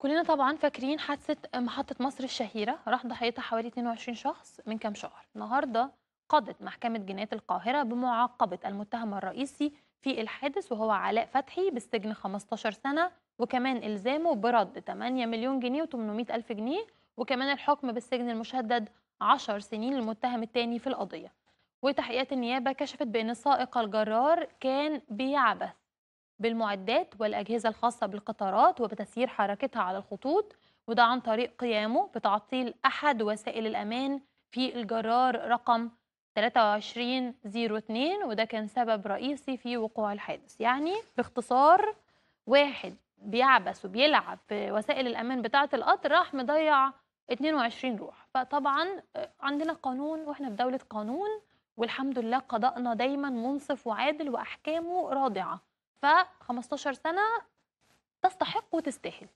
كلنا طبعا فاكرين حادثة محطة مصر الشهيرة راح ضحيتها حوالي 22 شخص من كام شهر النهاردة قضت محكمة جناية القاهرة بمعاقبة المتهم الرئيسي في الحادث وهو علاء فتحي بالسجن 15 سنة وكمان إلزامه برد 8 مليون جنيه و800 ألف جنيه وكمان الحكم بالسجن المشدد 10 سنين للمتهم الثاني في القضية وتحقيقات النيابة كشفت بأن السائق الجرار كان بيعبث بالمعدات والأجهزة الخاصة بالقطارات وبتسيير حركتها على الخطوط وده عن طريق قيامه بتعطيل أحد وسائل الأمان في الجرار رقم 2302 وده كان سبب رئيسي في وقوع الحادث يعني باختصار واحد بيعبس وبيلعب بوسائل الأمان بتاعة القطر راح مضيع 22 روح فطبعا آه، عندنا قانون واحنا في دولة قانون والحمد لله قضاءنا دايما منصف وعادل وأحكامه رادعة ف 15 سنه تستحق وتستاهل